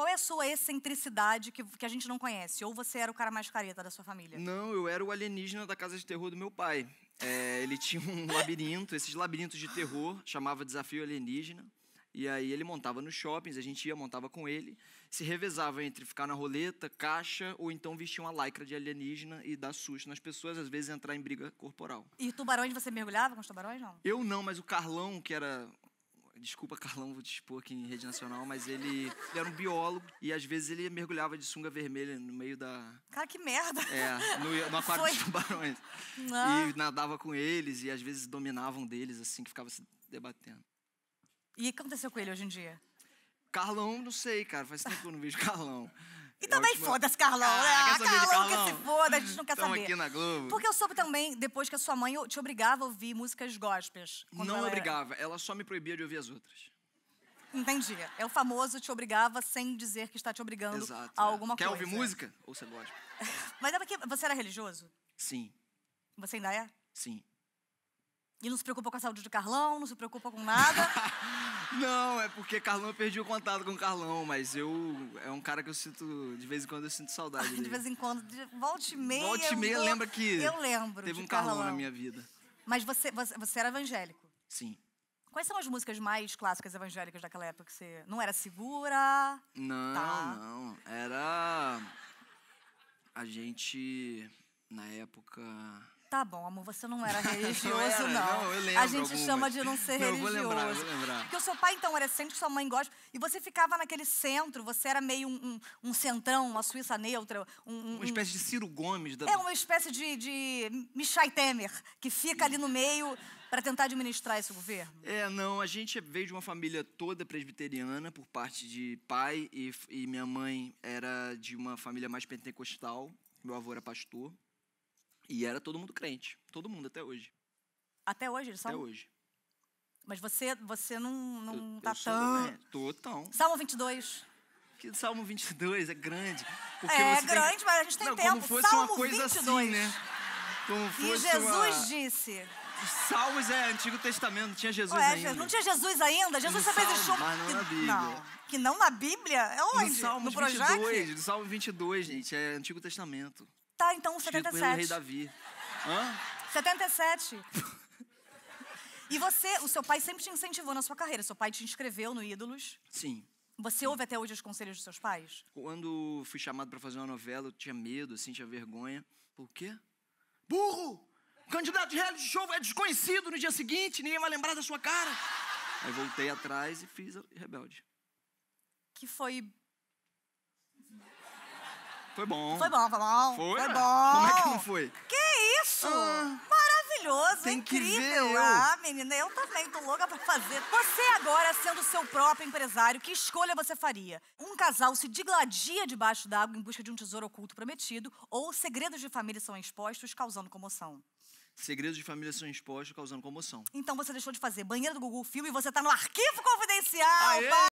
Qual é a sua excentricidade que, que a gente não conhece? Ou você era o cara mais careta da sua família? Não, eu era o alienígena da casa de terror do meu pai. É, ele tinha um labirinto, esses labirintos de terror, chamava Desafio Alienígena. E aí ele montava nos shoppings, a gente ia, montava com ele, se revezava entre ficar na roleta, caixa, ou então vestir uma lycra de alienígena e dar susto nas pessoas, às vezes entrar em briga corporal. E tubarões, você mergulhava com os tubarões, não? Eu não, mas o Carlão, que era Desculpa, Carlão, vou te expor aqui em rede nacional, mas ele, ele era um biólogo e às vezes ele mergulhava de sunga vermelha no meio da. Cara, que merda! É, no, no aquário Foi. dos tubarões. E nadava com eles e às vezes dominavam deles, assim, que ficava se debatendo. E o que aconteceu com ele hoje em dia? Carlão, não sei, cara. Faz tempo que eu não vejo Carlão. E também última... foda-se, Carlão. Né? Ah, ah Carlão, é Carlão, que se foda, a gente não quer Tamo saber. aqui na Globo. Porque eu soube também, depois que a sua mãe te obrigava a ouvir músicas gospels. Não ela obrigava, ela só me proibia de ouvir as outras. Entendi. É o famoso te obrigava sem dizer que está te obrigando Exato, a é. alguma é. coisa. Quer ouvir música? Ou você gosta? Mas é porque você era religioso? Sim. Você ainda é? Sim. E não se preocupa com a saúde de Carlão, não se preocupa com nada? Não, é porque Carlão, eu perdi o contato com o Carlão, mas eu. É um cara que eu sinto. De vez em quando eu sinto saudade. Dele. De vez em quando. De, volte e meia. Volte e meia, eu, lembra que. Eu lembro. Teve um Carlão, Carlão, na minha vida. Mas você, você, você era evangélico? Sim. Quais são as músicas mais clássicas evangélicas daquela época que você. Não era segura? Não, tá. não. Era. A gente. Na época Tá bom, amor, você não era religioso, não, era, não. não. eu lembro. A gente algumas. chama de não ser não, religioso. Eu vou lembrar, vou lembrar. Porque o seu pai, então, era centro sua mãe gosta. E você ficava naquele centro, você era meio um, um, um centrão, uma Suíça neutra. Um, uma espécie de Ciro Gomes. Da... É, uma espécie de, de Michai Temer, que fica ali no meio para tentar administrar esse governo? É, não. A gente veio de uma família toda presbiteriana por parte de pai e, e minha mãe era de uma família mais pentecostal. Meu avô era pastor. E era todo mundo crente. Todo mundo, até hoje. Até hoje eles são? Até hoje. Mas você, você não, não eu, tá eu tão... Tô tão. Salmo 22. Que Salmo 22 é grande. é grande, tem... mas a gente tem não, tempo. Como fosse Salmo uma coisa 22. assim, né? Como fosse e Jesus uma... disse... Salmos é Antigo Testamento, não tinha Jesus Ué, ainda. Não tinha Jesus ainda? Jesus só fez show. Mas não que, na Bíblia. Não. Que não na Bíblia? É onde? No Salmo no 22, no Salmo 22, gente, é Antigo Testamento. Tá, então, 77. Escrito rei Davi. Hã? 77. e você, o seu pai sempre te incentivou na sua carreira. Seu pai te inscreveu no Ídolos. Sim. Você ouve até hoje os conselhos dos seus pais? Quando fui chamado para fazer uma novela, eu tinha medo, assim, tinha vergonha. Por quê? Burro! Candidato de reality show é desconhecido no dia seguinte, ninguém vai lembrar da sua cara. Aí voltei atrás e fiz Rebelde. Que foi foi bom. Foi bom, foi bom. Foi, foi bom. Como é que não foi? Que isso? Ah, Maravilhoso, tem incrível. Que ver Ah, menina, eu também tô louca pra fazer. Você agora, sendo seu próprio empresário, que escolha você faria? Um casal se digladia debaixo d'água em busca de um tesouro oculto prometido ou segredos de família são expostos, causando comoção? Segredos de família são expostos, causando comoção. Então você deixou de fazer banheiro do Google Filme e você tá no arquivo confidencial. Aê!